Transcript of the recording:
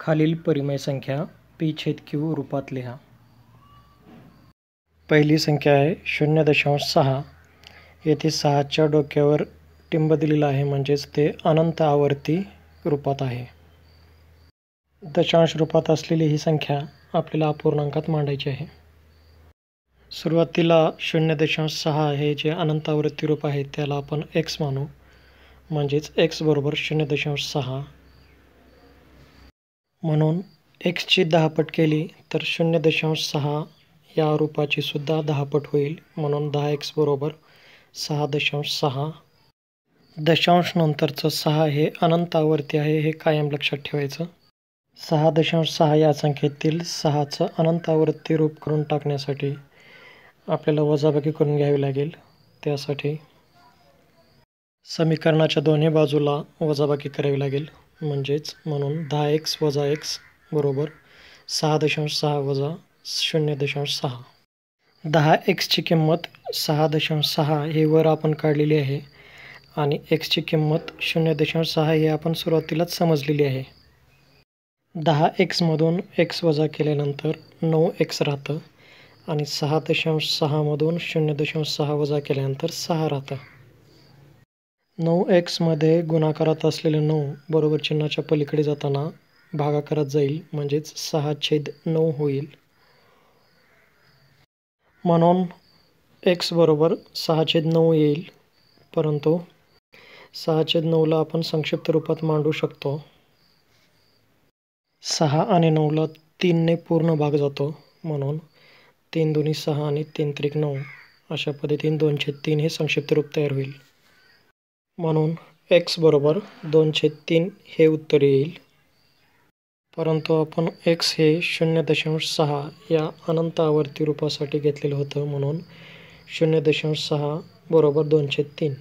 खालील परिमय संख्या पी छेद क्यू रूपात लिहा पहिली संख्या आहे शून्य दशांश सहा येथे सहाच्या डोक्यावर टिंब दिलेलं आहे म्हणजेच ते अनंत आवर्ती रूपात आहे दशांश रूपात असलेली ही संख्या आपल्याला अपूर्णांकात मांडायची आहे सुरुवातीला शून्य दशांश सहा हे जे अनंत आवृत्ती रूप आहे त्याला आपण एक्स मानू म्हणजेच एक्स बरोबर शून्य दशांश सहा म्हणून एक्सची दहापट केली तर शून्य दशांश सहा या रूपाची सुद्धा दहापट होईल म्हणून दहा एक्स बरोबर सहा दशांश सहा दशांश नंतरचं सहा हे अनंतावरती आहे हे कायम लक्षात ठेवायचं सहा दशांश सहा या संख्येतील सहाचं अनंतावरती रूप करून टाकण्यासाठी आपल्याला वजाबाकी करून घ्यावी लागेल त्यासाठी समीकरणाच्या दोन्ही बाजूला वजाबाकी करावी लागेल म्हणजेच म्हणून दहा एक्स वजा एक्स बरोबर सहा दशांश सहा वजा शून्य दशांश सहा दहा एक्सची किंमत सहा दशांश सहा हे वर आपण काढलेली आहे आणि एक्सची किंमत शून्य दशांश सहा हे आपण सुरुवातीलाच समजलेली आहे दहा एक्समधून एक्स वजा केल्यानंतर नऊ एक्स राहतं आणि सहा दशांश सहामधून शून्य दशांश सहा वजा केल्यानंतर सहा राहतं नऊ एक्समध्ये गुणाकारात असलेले नऊ बरोबर चिन्हाच्या पलीकडे जाताना भागाकारात जाईल म्हणजेच सहा छेद नऊ होईल म्हणून एक्स बरोबर सहा छेद नऊ येईल परंतु सहा छेद नऊला आपण संक्षिप्त रूपात मांडू शकतो सहा आणि नऊला तीनने पूर्ण भाग जातो म्हणून तीन दोन्ही सहा आणि तीन त्रिक नऊ अशा पद्धतीने दोन छेद तीन हे संक्षिप्त रूप तयार होईल म्हणून एक्स बरोबर दोनशे तीन हे उत्तर येईल परंतु आपण एक्स हे शून्य दशांश सहा या अनंत आवर्ती रूपासाठी घेतलेलं होतं म्हणून शून्य दशांश सहा बरोबर दोनशे तीन